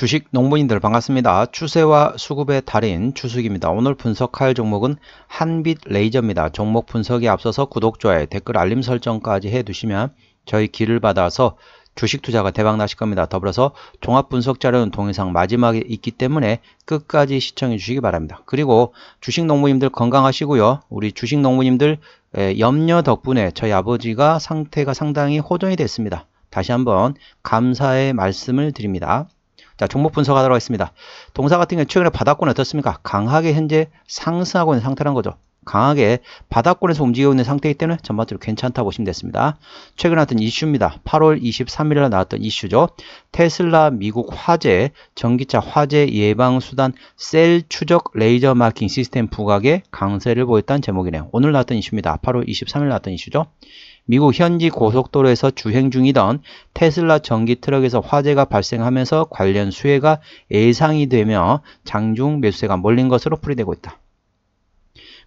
주식 농부님들 반갑습니다. 추세와 수급의 달인 추수입니다 오늘 분석할 종목은 한빛 레이저입니다. 종목 분석에 앞서서 구독, 좋아요, 댓글, 알림 설정까지 해두시면 저희 길을 받아서 주식 투자가 대박 나실 겁니다. 더불어서 종합 분석 자료는 동영상 마지막에 있기 때문에 끝까지 시청해 주시기 바랍니다. 그리고 주식 농부님들 건강하시고요. 우리 주식 농부님들 염려 덕분에 저희 아버지가 상태가 상당히 호전이 됐습니다. 다시 한번 감사의 말씀을 드립니다. 자, 종목 분석하도록 하겠습니다. 동사 같은 경우 최근에 바닥권 어떻습니까? 강하게 현재 상승하고 있는 상태라는 거죠. 강하게 바닥권에서 움직이고 있는 상태이기 때문에 전반적으로 괜찮다고 보시면 됐습니다. 최근 나왔던 이슈입니다. 8월 23일에 나왔던 이슈죠. 테슬라 미국 화재, 전기차 화재 예방수단 셀 추적 레이저 마킹 시스템 부각에 강세를 보였다는 제목이네요. 오늘 나왔던 이슈입니다. 8월 23일 에 나왔던 이슈죠. 미국 현지 고속도로에서 주행 중이던 테슬라 전기 트럭에서 화재가 발생하면서 관련 수혜가 예상이 되며 장중 매수세가 몰린 것으로 풀이되고 있다.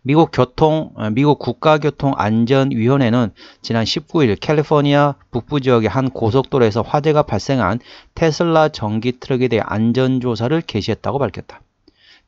미국 교통 어, 미국 국가교통안전위원회는 지난 19일 캘리포니아 북부 지역의 한 고속도로에서 화재가 발생한 테슬라 전기 트럭에 대해 안전 조사를 개시했다고 밝혔다.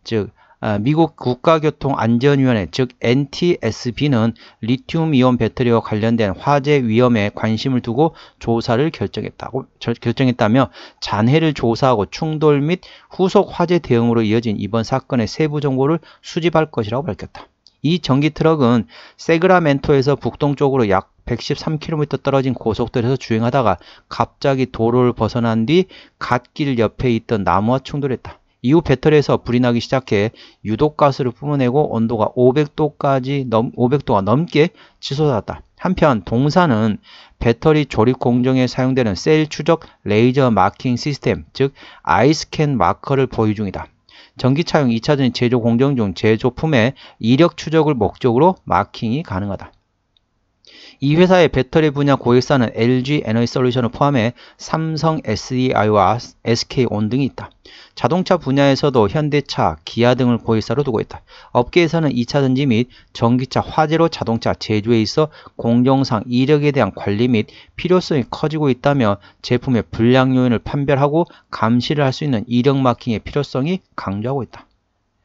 즉 어, 미국 국가교통안전위원회 즉 NTSB는 리튬이온 배터리와 관련된 화재 위험에 관심을 두고 조사를 결정했다고 결정했다며 잔해를 조사하고 충돌 및 후속 화재 대응으로 이어진 이번 사건의 세부 정보를 수집할 것이라고 밝혔다. 이 전기 트럭은 세그라멘토에서 북동쪽으로 약 113km 떨어진 고속도로에서 주행하다가 갑자기 도로를 벗어난 뒤 갓길 옆에 있던 나무와 충돌했다. 이후 배터리에서 불이 나기 시작해 유독가스를 뿜어내고 온도가 500도까지 넘, 500도가 넘게 치솟았다. 한편 동사는 배터리 조립 공정에 사용되는 셀 추적 레이저 마킹 시스템, 즉 아이스캔 마커를 보유 중이다. 전기차용 2차전 제조 공정 중 제조품의 이력 추적을 목적으로 마킹이 가능하다. 이 회사의 배터리 분야 고객사는 LG 에너지 솔루션을 포함해 삼성 SDI와 SK온 등이 있다. 자동차 분야에서도 현대차, 기아 등을 고객사로 두고 있다. 업계에서는 2차전지 및 전기차 화재로 자동차 제조에 있어 공정상 이력에 대한 관리 및 필요성이 커지고 있다며 제품의 불량 요인을 판별하고 감시를 할 수 있는 이력 마킹의 필요성이 강조하고 있다.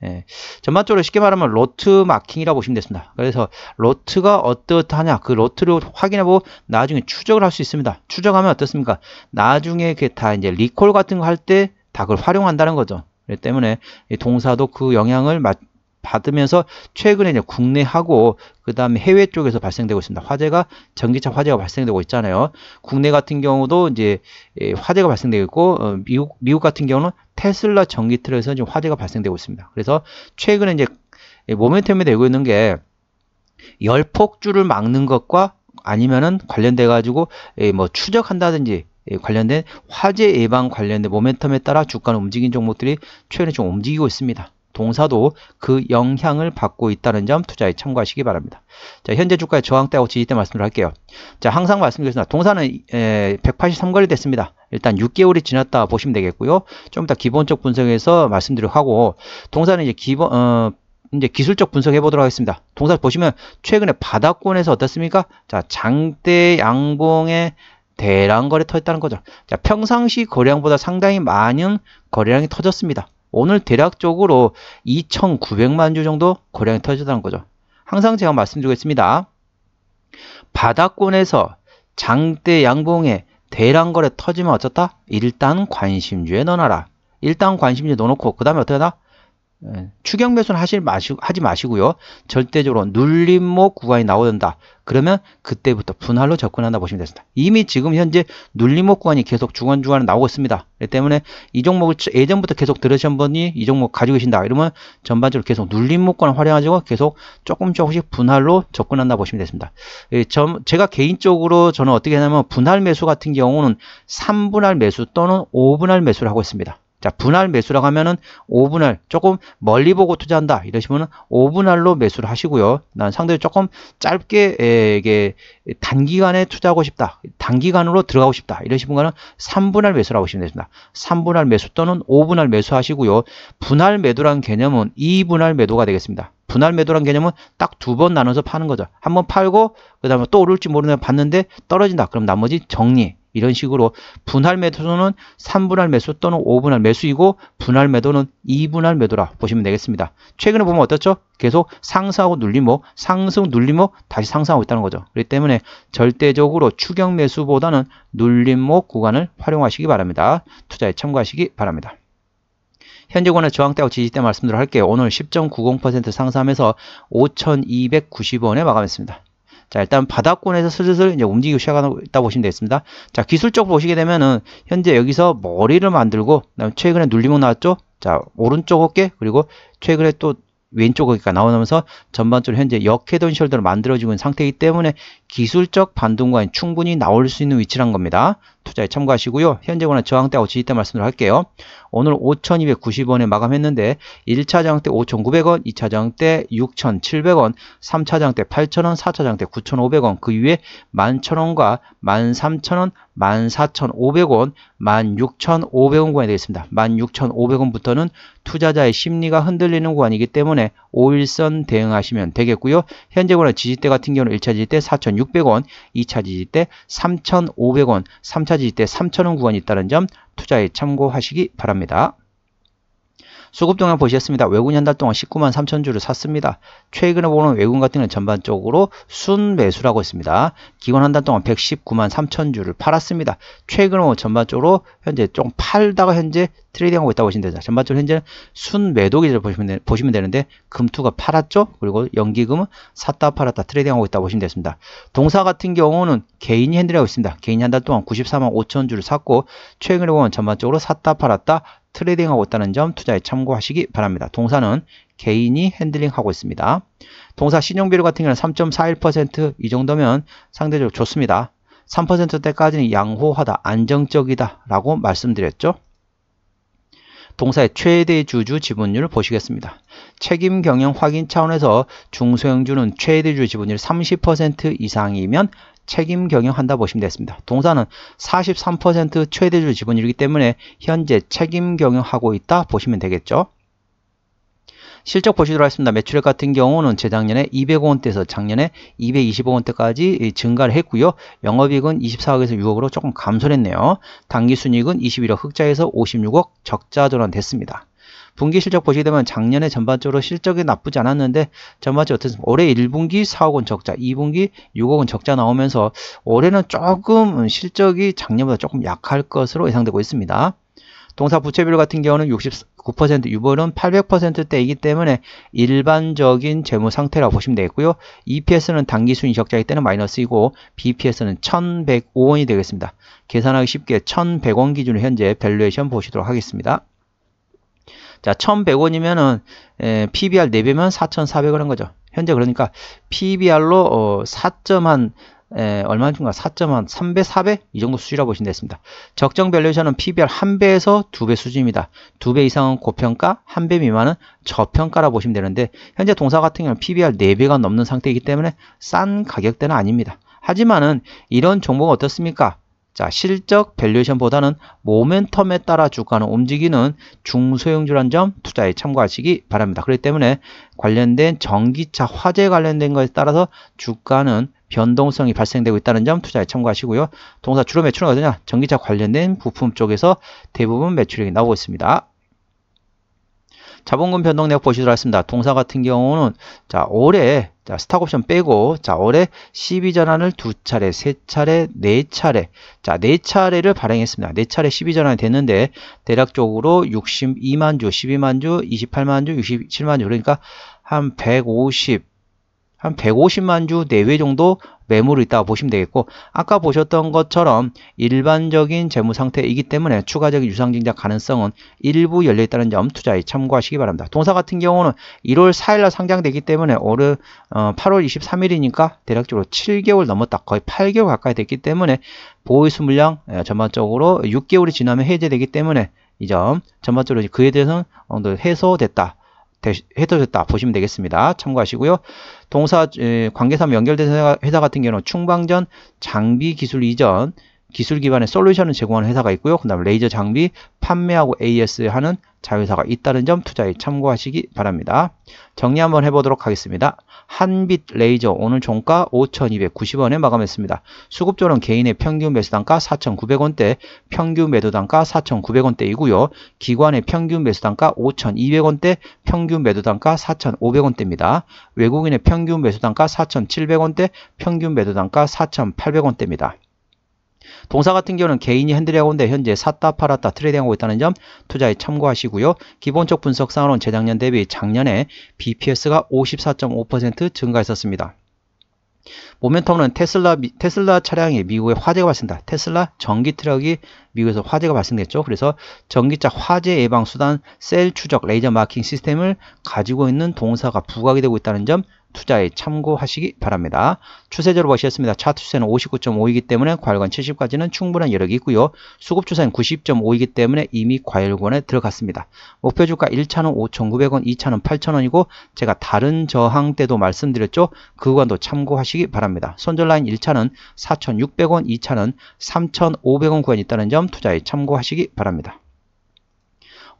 예, 전반적으로 쉽게 말하면 로트 마킹이라고 보시면 됐습니다. 그래서 로트가 어떻하냐 그 로트를 확인하고 나중에 추적을 할 수 있습니다. 추적하면 어떻습니까? 나중에 그다 이제 리콜 같은 거 할 때 다 그걸 활용한다는 거죠. 때문에 동사도 그 영향을 받으면서 최근에 이제 국내하고 그 다음에 해외 쪽에서 발생되고 있습니다. 화재가 전기차 화재가 발생되고 있잖아요. 국내 같은 경우도 이제 예, 화재가 발생되고 있고 어, 미국 미국 같은 경우는 테슬라 전기 트럭에서 지금 화재가 발생되고 있습니다. 그래서 최근에 이제 모멘텀이 되고 있는 게 열폭주를 막는 것과 아니면은 관련돼 가지고 예, 뭐 추적한다든지 예, 관련된 화재 예방 관련된 모멘텀에 따라 주가는 움직인 종목들이 최근에 좀 움직이고 있습니다. 동사도 그 영향을 받고 있다는 점 투자에 참고하시기 바랍니다. 자, 현재 주가의 저항대하고 지지대 말씀을 할게요. 자, 항상 말씀드리겠습니다 동사는 183거리 됐습니다. 일단 6개월이 지났다 보시면 되겠고요. 좀 이따 기본적 분석에서 말씀드리려고 하고 동사는 이제 기본 어, 이제 기술적 분석해 보도록 하겠습니다. 동사 보시면 최근에 바닥권에서 어떻습니까? 자, 장대 양봉에 대량 거래 터졌다는 거죠. 자, 평상시 거래량보다 상당히 많은 거래량이 터졌습니다. 오늘 대략적으로 2,900만 주 정도 거량이 터졌다는 거죠. 항상 제가 말씀드리겠습니다. 바닥권에서 장대 양봉에 대량 거래 터지면 어쩌다? 일단 관심주에 넣어놔라. 일단 관심주에 넣어놓고 그 다음에 어떻게 하나? 예. 추경 매수는 하실 마시, 하지 마시고요. 절대적으로 눌림목 뭐 구간이 나오는다. 그러면 그때부터 분할로 접근한다 보시면 됩니다. 이미 지금 현재 눌림목 뭐 구간이 계속 중간중간 에 나오고 있습니다. 때문에 이 종목을 예전부터 계속 들으신 분이 이 종목 가지고 계신다. 이러면 전반적으로 계속 눌림목 뭐 구간 을 활용하시고 계속 조금 조금씩 분할로 접근한다 보시면 됩니다. 예, 제가 개인적으로 저는 어떻게 하냐면 분할 매수 같은 경우는 3분할 매수 또는 5분할 매수를 하고 있습니다. 자, 분할 매수라고 하면은 5분할 조금 멀리 보고 투자한다 이러시면은 5분할로 매수를 하시고요. 난상당로 조금 짧게 에, 이게 단기간에 투자하고 싶다. 단기간으로 들어가고 싶다. 이러시는 거는 3분할 매수라고 보시면 됩니다. 3분할 매수 또는 5분할 매수 하시고요. 분할 매도라는 개념은 2분할 매도가 되겠습니다. 분할 매도란 개념은 딱 두 번 나눠서 파는 거죠. 한번 팔고 그 다음에 또 오를지 모르는 봤는데 떨어진다. 그럼 나머지 정리. 이런 식으로 분할 매도는 3분할 매수 또는 5분할 매수이고 분할 매도는 2분할 매도라 보시면 되겠습니다. 최근에 보면 어떻죠? 계속 상승하고 눌림목, 상승 눌림목 다시 상승하고 있다는 거죠. 그렇기 때문에 절대적으로 추격 매수보다는 눌림목 구간을 활용하시기 바랍니다. 투자에 참고하시기 바랍니다. 현재 권의 저항대하고 지지대 말씀드려 할게요. 오늘 10.90% 상승하면서 5,290원에 마감했습니다. 자, 일단 바닥권에서 슬슬 이제 움직이기 시작하고 있다 보시면 되겠습니다. 자, 기술적으로 보시게 되면은 현재 여기서 머리를 만들고 그다음에 최근에 눌림목 나왔죠? 자, 오른쪽 어깨 그리고 최근에 또 왼쪽 어깨가 나오면서 전반적으로 현재 역회전 숄더를 만들어지고 있는 상태이기 때문에 기술적 반동과는 충분히 나올 수 있는 위치란 겁니다. 투자에 참고하시고요. 현재 권한 저항대하고 지지대 말씀을 할게요. 오늘 5,290원에 마감했는데 1차 저항대 5,900원, 2차 저항대 6,700원, 3차 저항대 8,000원, 4차 저항대 9,500원, 그 위에 11,000원과 13,000원, 14,500원, 16,500원 구간이 되겠습니다. 16,500원부터는 투자자의 심리가 흔들리는 구간이기 때문에 5일선 대응하시면 되겠고요. 현재 권한 지지대 같은 경우는 1차 지지대 4,600원, 2차 지지대 3,500원, 3차 차지때 3,000원 구간이 있다는 점 투자에 참고하시기 바랍니다. 수급 동향 보셨습니다 외국인 한 달 동안 19만 3천 주를 샀습니다. 최근에 보는 외국인 같은 경우는 전반적으로 순매수라고 있습니다. 기관 한 달 동안 119만 3천 주를 팔았습니다. 최근에 보면 전반적으로 현재 좀 팔다가 현재 트레이딩하고 있다고 보시면 되죠. 전반적으로 현재는 순매도기를 보시면, 보시면 되는데 금투가 팔았죠. 그리고 연기금은 샀다 팔았다 트레이딩하고 있다고 보시면 되겠습니다. 동사 같은 경우는 개인이 핸들하고 있습니다. 개인이 한 달 동안 94만 5천 주를 샀고 최근에 보면 전반적으로 샀다 팔았다 트레이딩하고 있다는 점 투자에 참고하시기 바랍니다. 동사는 개인이 핸들링하고 있습니다. 동사 신용비율 같은 경우는 3.41%이 정도면 상대적으로 좋습니다. 3%대까지는 양호하다, 안정적이다 라고 말씀드렸죠. 동사의 최대 주주 지분율을 보시겠습니다. 책임 경영 확인 차원에서 중소형주는 최대 주주 지분율 30% 이상이면 책임 경영한다 보시면 됐습니다 동사는 43% 최대주 지분이기 때문에 현재 책임 경영하고 있다 보시면 되겠죠. 실적 보시도록 하겠습니다. 매출액 같은 경우는 재작년에 205원대에서 작년에 225원대까지 예, 증가를 했고요. 영업이익은 24억에서 6억으로 조금 감소했네요. 단기순이익은 21억 흑자에서 56억 적자 전환됐습니다. 분기 실적 보시게 되면 작년에 전반적으로 실적이 나쁘지 않았는데 전반적으로 어떻습 니까 올해 1분기 4억 원 적자, 2분기 6억 원 적자 나오면서 올해는 조금 실적이 작년보다 조금 약할 것으로 예상되고 있습니다. 동사 부채비율 같은 경우는 69% 유보율은 800%대이기 때문에 일반적인 재무 상태라고 보시면 되겠고요. EPS는 단기 순이적자이기때문에 마이너스이고 BPS는 1105원이 되겠습니다. 계산하기 쉽게 1100원 기준으로 현재 밸류에이션 보시도록 하겠습니다. 자, 1100원이면은 에, PBR 4배면 4,400원인 거죠. 현재 그러니까 PBR로 어, 4점 에, 얼마인가 4.1, 3배, 4배 이 정도 수준이라고 보시면 되겠습니다. 적정 밸류에이션은 PBR 1배에서 2배 수준입니다. 2배 이상은 고평가, 1배 미만은 저평가라 고 보시면 되는데 현재 동사 같은 경우는 PBR 4배가 넘는 상태이기 때문에 싼 가격대는 아닙니다. 하지만은 이런 종목은 어떻습니까? 자, 실적 밸류에이션보다는 모멘텀에 따라 주가는 움직이는 중소형주란 점 투자에 참고하시기 바랍니다. 그렇기 때문에 관련된 전기차 화재 관련된 것에 따라서 주가는 변동성이 발생되고 있다는 점 투자에 참고하시고요. 동사 주로 매출은 어디냐? 전기차 관련된 부품 쪽에서 대부분 매출액이 나오고 있습니다. 자본금 변동 내역 보시도록 하겠습니다. 동사 같은 경우는 자 올해 자, 스탁옵션 빼고 자, 올해 12전환을 두 차례, 세 차례, 네 차례. 자, 네 차례를 발행했습니다. 네 차례 12전환이 됐는데 대략적으로 62만 주, 12만 주, 28만 주, 67만 주 그러니까 한 150, 한 150만 주 내외 정도 매물이 있다고 보시면 되겠고 아까 보셨던 것처럼 일반적인 재무 상태이기 때문에 추가적인 유상증자 가능성은 일부 열려 있다는 점 투자에 참고하시기 바랍니다. 동사 같은 경우는 1월 4일날 상장되기 때문에 올해 8월 어, 23일이니까 대략적으로 7개월 넘었다 거의 8개월 가까이 됐기 때문에 보유수 물량 예, 전반적으로 6개월이 지나면 해제되기 때문에 이 점 전반적으로 그에 대해서는 어느 정도 해소됐다 해드렸다 보시면 되겠습니다. 참고하시고요. 동사 관계사무 연결된 회사 같은 경우는 충방전 장비 기술 이전 기술 기반의 솔루션을 제공하는 회사가 있고요. 그 다음에 레이저 장비 판매하고 AS하는 자회사가 있다는 점 투자에 참고하시기 바랍니다. 정리 한번 해보도록 하겠습니다. 한빛 레이저 오늘 종가 5,290원에 마감했습니다. 수급조는 개인의 평균 매수 단가 4,900원대, 평균 매도 단가 4,900원대이고요. 기관의 평균 매수 단가 5,200원대, 평균 매도 단가 4,500원대입니다. 외국인의 평균 매수 단가 4,700원대, 평균 매도 단가 4,800원대입니다. 동사 같은 경우는 개인이 핸들이라고하는데 현재 샀다 팔았다 트레이딩하고 있다는 점 투자에 참고하시고요. 기본적 분석상으로는 재작년 대비 작년에 BPS가 54.5% 증가했었습니다. 모멘텀은 테슬라, 테슬라 차량이 미국에 화재가 발생다. 했 테슬라 전기 트럭이 미국에서 화재가 발생됐죠. 그래서 전기차 화재 예방 수단 셀 추적 레이저 마킹 시스템을 가지고 있는 동사가 부각이 되고 있다는 점 투자에 참고하시기 바랍니다. 추세적로 보시겠습니다. 차트 추세는 59.5이기 때문에 과열권 70까지는 충분한 여력이 있고요. 수급 추세는 90.5이기 때문에 이미 과열권에 들어갔습니다. 목표 주가 1차는 5,900원, 2차는 8,000원이고 제가 다른 저항 때도 말씀드렸죠. 그 구간도 참고하시기 바랍니다. 손절 라인 1차는 4,600원, 2차는 3,500원 구간이 있다는 점 투자에 참고하시기 바랍니다.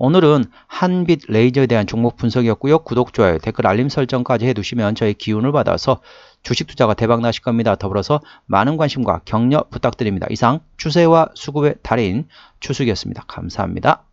오늘은 한빛 레이저에 대한 종목 분석이었고요. 구독, 좋아요, 댓글, 알림 설정까지 해두시면 저희 기운을 받아서 주식 투자가 대박 나실 겁니다. 더불어서 많은 관심과 격려 부탁드립니다. 이상 추세와 수급의 달인 추수기였습니다. 감사합니다.